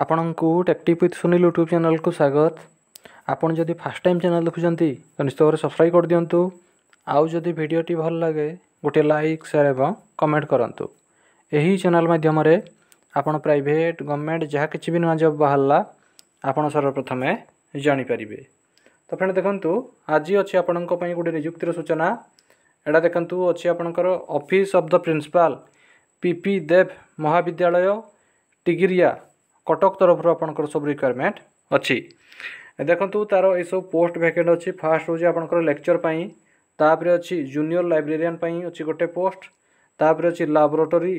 ଆପଣଙ୍କୁ ଟେକ୍ଟିଭ୍ with Sunil YouTube ଚ୍ୟାନେଲ୍କୁ ସ୍ୱାଗତ ଆପଣ ଯଦି ଫାର୍ଷ୍ଟ ଟାଇମ୍ ଚ୍ୟାନେଲ୍ ଦେଖୁଛନ୍ତି ତ ନିଶ୍ଚିତ ଭାବରେ ସବସ୍କ୍ରାଇବ୍ କରିଦିଅନ୍ତୁ ଆଉ ଯଦି ଭିଡ଼ିଓଟି ଭଲ ଲାଗେ ଗୋଟିଏ ଲାଇକ୍ ସେୟାର୍ ଏବଂ କମେଣ୍ଟ କରନ୍ତୁ ଏହି ଚ୍ୟାନେଲ୍ ମାଧ୍ୟମରେ ଆପଣ ପ୍ରାଇଭେଟ୍ ଗଭର୍ଣ୍ଣମେଣ୍ଟ ଯାହା କିଛି ବି ନୂଆ ଜବ୍ ବାହାରିଲା ଆପଣ ସର୍ବପ୍ରଥମେ ଜାଣିପାରିବେ ତ ଫ୍ରେଣ୍ଡ ଦେଖନ୍ତୁ ଆଜି ଅଛି ଆପଣଙ୍କ ପାଇଁ ଗୋଟେ ନିଯୁକ୍ତିର ସୂଚନା ଏଇଟା ଦେଖନ୍ତୁ ଅଛି ଆପଣଙ୍କର office of the principal PP Deb Mahavidyalaya Tigiria Cuttack তরফর আপনার সব রিকোয়ারমেন্ট অছি দেখন্তু তার এইসব পোস্ট ভ্যাকেন্ট অছি ফার্স্ট হচ্ছে আপনার লেকচর পাই তাপরে অছি জুনিয়র লাইব্রেরিয়ান পাই অছি গোটে পোস্ট তাপরে অছি ল্যাবরেটরি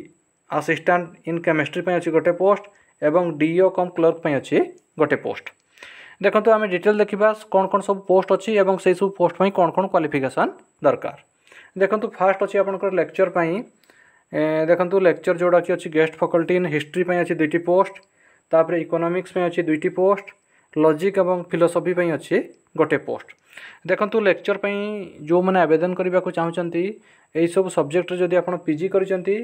আসিষ্টান্ট ইন কেমিস্ট্রি পাই অছি গোটে পোস্ট এবং ডিও কম ক্লর্ক পাই অছি গোটে পোস্ট দেখন্তু আমি ডিটেল দেখিবা কোন কোন সব পোস্ট অছি এবং সেই সব পোস্ট পাই কোন কোন কোয়ালিফিকেশন দরকার দেখন্তু ফার্স্ট অছি আপনার লেকচর পাই দেখন্তু লেকচর যোটা অছি গেস্ট ফ্যাকল্টি ইন হিস্ট্রি পাই অছি দুইটি পোস্ট ତାପରେ ଇକୋନୋମିକ୍ସ ପାଇଁ ଅଛି ଦୁଇଟି ପୋଷ୍ଟ ଲଜିକ୍ ଏବଂ ଫିଲୋସଫି ପାଇଁ ଅଛି ଗୋଟେ ପୋଷ୍ଟ ଦେଖନ୍ତୁ ଲେକ୍ଚର୍ ପାଇଁ ଯେଉଁମାନେ ଆବେଦନ କରିବାକୁ ଚାହୁଁଛନ୍ତି ଏହିସବୁ ସବଜେକ୍ଟରେ ଯଦି ଆପଣ ପି ଜି କରିଛନ୍ତି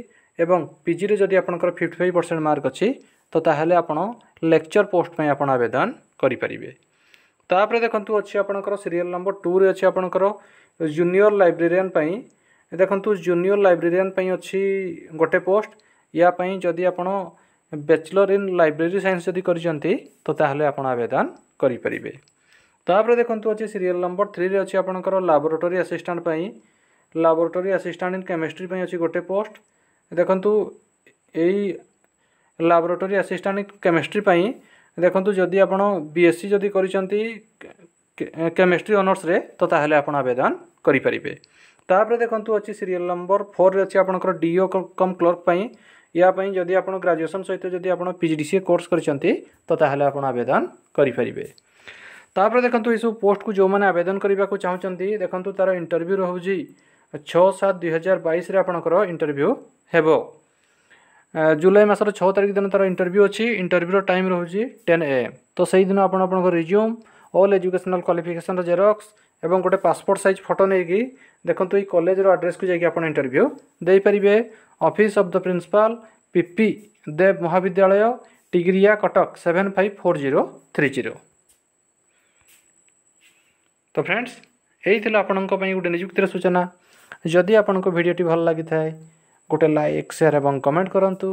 ଏବଂ ପିଜିରେ ଯଦି ଆପଣଙ୍କର ଫିଫ୍ଟି ଫାଇଭ୍ ପରସେଣ୍ଟ ମାର୍କ ଅଛି ତ ତାହେଲେ ଆପଣ ଲେକ୍ଚର୍ ପୋଷ୍ଟ ପାଇଁ ଆପଣ ଆବେଦନ କରିପାରିବେ ତାପରେ ଦେଖନ୍ତୁ ଅଛି ଆପଣଙ୍କର ସିରିଏଲ୍ ନମ୍ବର ଟୁରେ ଅଛି ଆପଣଙ୍କର ଜୁନିୟର ଲାଇବ୍ରେରିଆନ୍ ପାଇଁ ଦେଖନ୍ତୁ ଜୁନିୟର ଲାଇବ୍ରେରିଆନ୍ ପାଇଁ ଅଛି ଗୋଟେ ପୋଷ୍ଟ ୟା ପାଇଁ ଯଦି ଆପଣ ବ୍ୟାଚଲର୍ ଇନ୍ ଲାଇବ୍ରେରୀ ସାଇନ୍ସ ଯଦି କରିଛନ୍ତି ତ ତାହେଲେ ଆପଣ ଆବେଦନ କରିପାରିବେ ତାପରେ ଦେଖନ୍ତୁ ଅଛି ସିରିଏଲ୍ ନମ୍ବର ଥ୍ରୀରେ ଅଛି ଆପଣଙ୍କର ଲାବୋରେଟୋରୀ ଆସିଷ୍ଟାଣ୍ଟ ପାଇଁ ଲାବୋରେଟୋରୀ ଆସିଷ୍ଟାଣ୍ଟ ଇନ୍ କେମିଷ୍ଟ୍ରି ପାଇଁ ଅଛି ଗୋଟେ ପୋଷ୍ଟ ଦେଖନ୍ତୁ ଏଇ ଲାବୋରେଟୋରୀ ଆସିଷ୍ଟାଣ୍ଟ ଇନ୍ କେମିଷ୍ଟ୍ରି ପାଇଁ ଦେଖନ୍ତୁ ଯଦି ଆପଣ ବିଏସ୍ସି ଯଦି କରିଛନ୍ତି କେମିଷ୍ଟ୍ରି ଅନର୍ସରେ ତ ତାହେଲେ ଆପଣ ଆବେଦନ କରିପାରିବେ ତାପରେ ଦେଖନ୍ତୁ ଅଛି ସିରିଏଲ୍ ନମ୍ବର ଫୋର୍ରେ ଅଛି ଆପଣଙ୍କର ଡିଓ କମ୍ କ୍ଲର୍କ ପାଇଁ या जदि आप ग्राजुएसन सहित जब आप पिज डी सी कोर्स करते तो ताहले आवेदन करेंगे तापर देखो ये सब पोस्ट को जो मैंने आवेदन करने को चाहते देखो तार इंटरव्यू रोचे छः सात दुई हजार बैस आपंकर इंटरव्यू हेब जुलाई मसर छः तारिख दिन तार इंटरव्यू अच्छी इंटरव्यूर टाइम रोचे टेन ए एम तो से दिन आप resume all educational qualification xerox এবং ଗୋଟେ ପାସପୋର୍ଟ ସାଇଜ୍ ଫଟୋ ନେଇକି ଦେଖନ୍ତୁ ଏଇ କଲେଜର ଆଡ୍ରେସ୍କୁ ଯାଇକି ଆପଣ ଇଣ୍ଟରଭ୍ୟୁ ଦେଇପାରିବେ office of the principal PP Deb Mahavidyalaya Tigiria Cuttack seven five four zero three zero ତ ଫ୍ରେଣ୍ଡସ୍ ଏଇ ଥିଲା ଆପଣଙ୍କ ପାଇଁ ଗୋଟେ ନିଯୁକ୍ତିର ସୂଚନା ଯଦି ଆପଣଙ୍କ ଭିଡ଼ିଓଟି ଭଲ ଲାଗିଥାଏ ଗୋଟେ ଲାଇକ୍ ସେୟାର୍ ଏବଂ କମେଣ୍ଟ କରନ୍ତୁ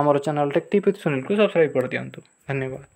ଆମର ଚ୍ୟାନେଲ୍ ଟେକ୍ ଟିପ୍ ସୁନିଲକୁ ସବସ୍କ୍ରାଇବ୍ କରିଦିଅନ୍ତୁ ଧନ୍ୟବାଦ